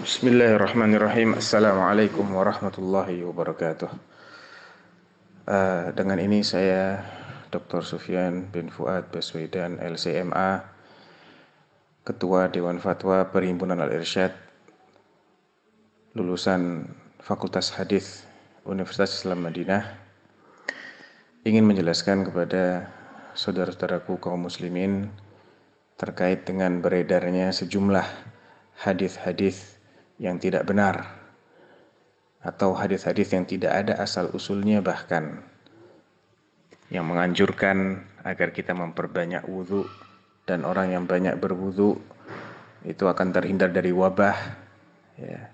Bismillahirrahmanirrahim. Assalamualaikum warahmatullahi wabarakatuh. Uh, dengan ini saya Dr. Sufyan bin Fuad Baswedan LCMA, Ketua Dewan Fatwa Perhimpunan Al-Irsyad, lulusan Fakultas Hadis Universitas Islam Madinah, ingin menjelaskan kepada saudara-saudaraku kaum muslimin terkait dengan beredarnya sejumlah hadis-hadis yang tidak benar atau hadis-hadis yang tidak ada asal usulnya bahkan yang menganjurkan agar kita memperbanyak wudhu dan orang yang banyak berwudhu itu akan terhindar dari wabah ya.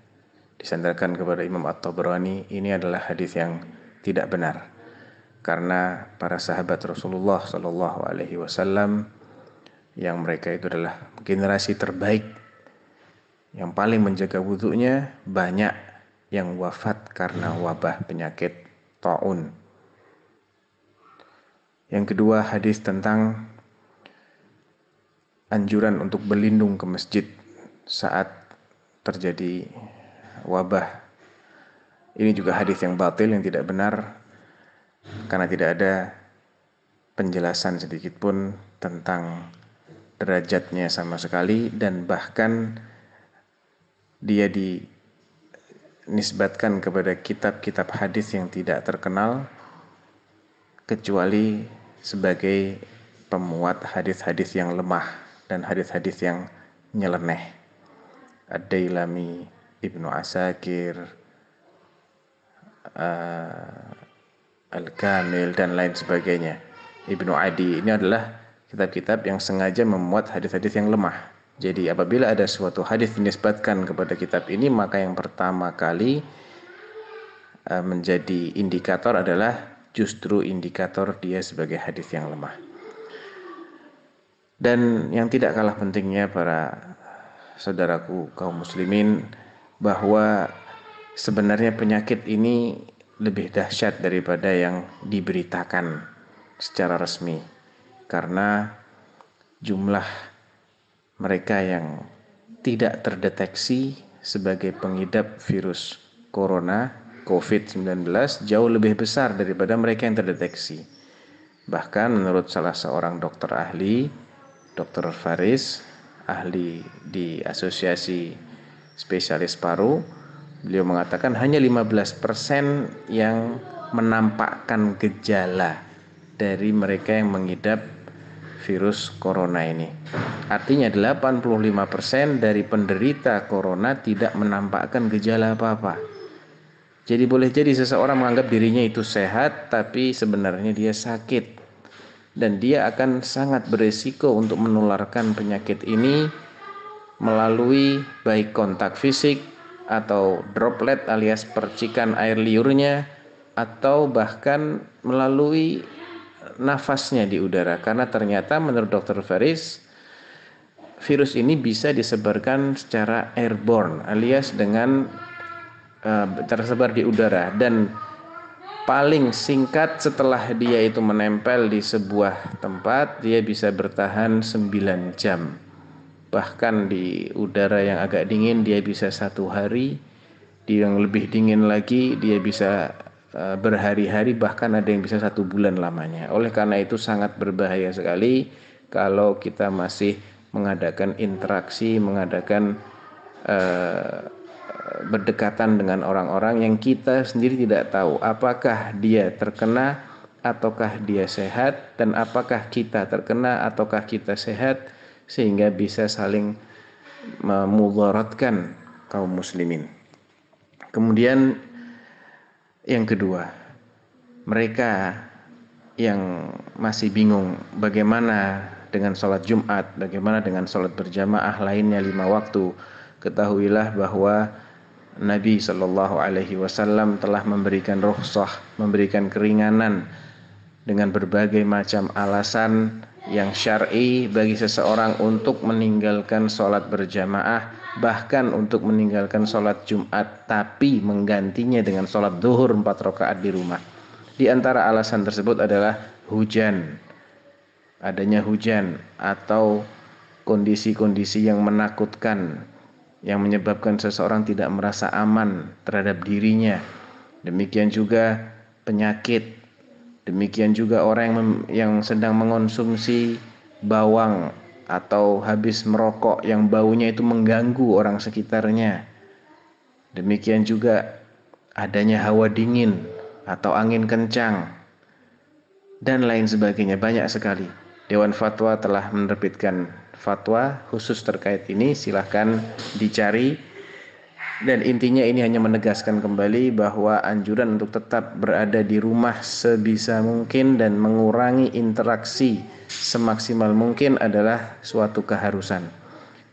disandarkan kepada Imam At-Tabrani ini adalah hadis yang tidak benar karena para sahabat Rasulullah Shallallahu Alaihi Wasallam yang mereka itu adalah generasi terbaik yang paling menjaga wudhunya banyak yang wafat karena wabah penyakit taun. Yang kedua hadis tentang anjuran untuk berlindung ke masjid saat terjadi wabah. Ini juga hadis yang batil yang tidak benar karena tidak ada penjelasan sedikit pun tentang derajatnya sama sekali dan bahkan dia dinisbatkan kepada kitab-kitab hadis yang tidak terkenal kecuali sebagai pemuat hadis-hadis yang lemah dan hadis-hadis yang nyeleneh. Ad-Dailami, Ibnu Asakir, uh, Al-Kamil dan lain sebagainya. Ibnu Adi ini adalah kitab-kitab yang sengaja memuat hadis-hadis yang lemah jadi apabila ada suatu hadis dinisbatkan kepada kitab ini maka yang pertama kali e, menjadi indikator adalah justru indikator dia sebagai hadis yang lemah. Dan yang tidak kalah pentingnya para saudaraku kaum muslimin bahwa sebenarnya penyakit ini lebih dahsyat daripada yang diberitakan secara resmi karena jumlah mereka yang tidak terdeteksi sebagai pengidap virus corona COVID-19 jauh lebih besar daripada mereka yang terdeteksi. Bahkan menurut salah seorang dokter ahli, Dr. Faris, ahli di Asosiasi Spesialis Paru, beliau mengatakan hanya 15% yang menampakkan gejala dari mereka yang mengidap virus corona ini. Artinya 85% dari penderita corona tidak menampakkan gejala apa-apa. Jadi boleh jadi seseorang menganggap dirinya itu sehat tapi sebenarnya dia sakit dan dia akan sangat beresiko untuk menularkan penyakit ini melalui baik kontak fisik atau droplet alias percikan air liurnya atau bahkan melalui nafasnya di udara karena ternyata menurut dokter Faris virus ini bisa disebarkan secara airborne alias dengan eh, tersebar di udara dan paling singkat setelah dia itu menempel di sebuah tempat dia bisa bertahan 9 jam bahkan di udara yang agak dingin dia bisa satu hari di yang lebih dingin lagi dia bisa Eh, berhari-hari bahkan ada yang bisa satu bulan lamanya. Oleh karena itu sangat berbahaya sekali kalau kita masih mengadakan interaksi, mengadakan uh, berdekatan dengan orang-orang yang kita sendiri tidak tahu apakah dia terkena ataukah dia sehat dan apakah kita terkena ataukah kita sehat sehingga bisa saling memudaratkan kaum muslimin. Kemudian yang kedua, mereka yang masih bingung bagaimana dengan sholat Jumat, bagaimana dengan sholat berjamaah lainnya lima waktu, ketahuilah bahwa Nabi Shallallahu Alaihi Wasallam telah memberikan rukhsah, memberikan keringanan dengan berbagai macam alasan yang syar'i bagi seseorang untuk meninggalkan sholat berjamaah bahkan untuk meninggalkan sholat Jumat tapi menggantinya dengan sholat duhur empat rakaat di rumah. Di antara alasan tersebut adalah hujan, adanya hujan atau kondisi-kondisi yang menakutkan yang menyebabkan seseorang tidak merasa aman terhadap dirinya. Demikian juga penyakit Demikian juga orang yang, sedang mengonsumsi bawang atau habis merokok yang baunya itu mengganggu orang sekitarnya. Demikian juga adanya hawa dingin atau angin kencang dan lain sebagainya banyak sekali. Dewan Fatwa telah menerbitkan fatwa khusus terkait ini silahkan dicari dan intinya ini hanya menegaskan kembali bahwa anjuran untuk tetap berada di rumah sebisa mungkin dan mengurangi interaksi semaksimal mungkin adalah suatu keharusan.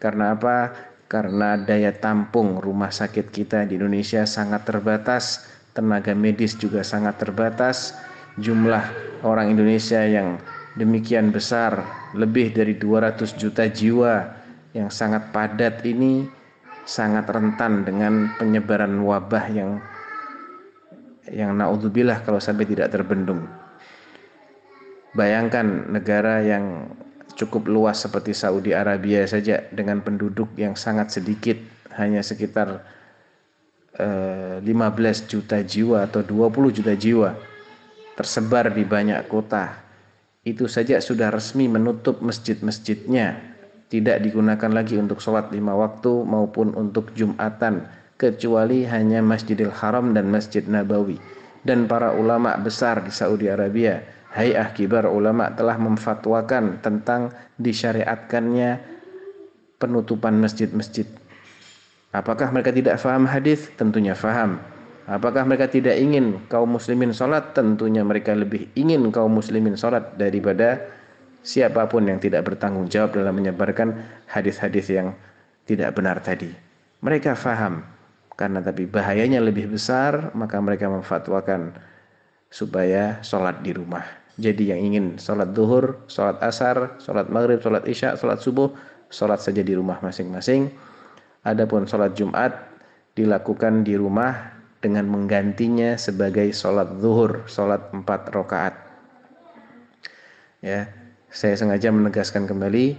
Karena apa? Karena daya tampung rumah sakit kita di Indonesia sangat terbatas, tenaga medis juga sangat terbatas, jumlah orang Indonesia yang demikian besar, lebih dari 200 juta jiwa yang sangat padat ini sangat rentan dengan penyebaran wabah yang yang naudzubillah kalau sampai tidak terbendung. Bayangkan negara yang cukup luas seperti Saudi Arabia saja dengan penduduk yang sangat sedikit hanya sekitar 15 eh, juta jiwa atau 20 juta jiwa tersebar di banyak kota. Itu saja sudah resmi menutup masjid-masjidnya tidak digunakan lagi untuk sholat lima waktu maupun untuk Jumatan kecuali hanya Masjidil Haram dan Masjid Nabawi dan para ulama besar di Saudi Arabia Hayah Kibar ulama telah memfatwakan tentang disyariatkannya penutupan masjid-masjid Apakah mereka tidak faham hadis? Tentunya faham. Apakah mereka tidak ingin kaum muslimin sholat? Tentunya mereka lebih ingin kaum muslimin sholat daripada siapapun yang tidak bertanggung jawab dalam menyebarkan hadis-hadis yang tidak benar tadi. Mereka faham karena tapi bahayanya lebih besar maka mereka memfatwakan supaya sholat di rumah. Jadi yang ingin sholat duhur, sholat asar, sholat maghrib, sholat isya, sholat subuh, sholat saja di rumah masing-masing. Adapun sholat Jumat dilakukan di rumah dengan menggantinya sebagai sholat duhur, sholat empat rokaat, Ya, saya sengaja menegaskan kembali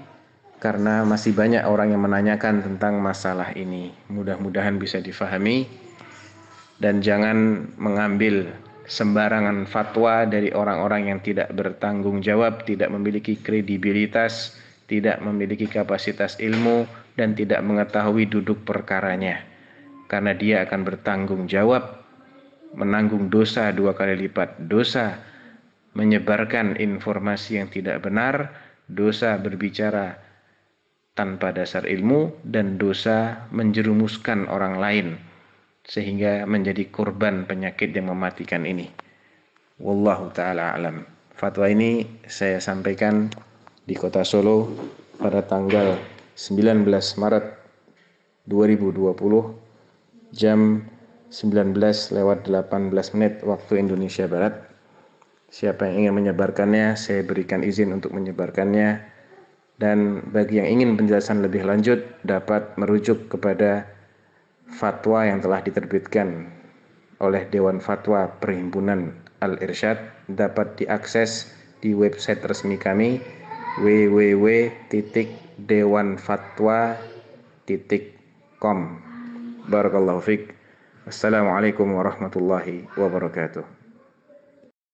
karena masih banyak orang yang menanyakan tentang masalah ini. Mudah-mudahan bisa difahami dan jangan mengambil sembarangan fatwa dari orang-orang yang tidak bertanggung jawab, tidak memiliki kredibilitas, tidak memiliki kapasitas ilmu dan tidak mengetahui duduk perkaranya. Karena dia akan bertanggung jawab menanggung dosa dua kali lipat dosa menyebarkan informasi yang tidak benar, dosa berbicara tanpa dasar ilmu, dan dosa menjerumuskan orang lain sehingga menjadi korban penyakit yang mematikan ini. Wallahu taala alam. Fatwa ini saya sampaikan di Kota Solo pada tanggal 19 Maret 2020 jam 19 lewat 18 menit waktu Indonesia Barat. Siapa yang ingin menyebarkannya, saya berikan izin untuk menyebarkannya. Dan bagi yang ingin penjelasan lebih lanjut dapat merujuk kepada fatwa yang telah diterbitkan oleh Dewan Fatwa Perhimpunan Al-Irsyad dapat diakses di website resmi kami www.dewanfatwa.com Barakallahu fiqh. Assalamualaikum warahmatullahi wabarakatuh.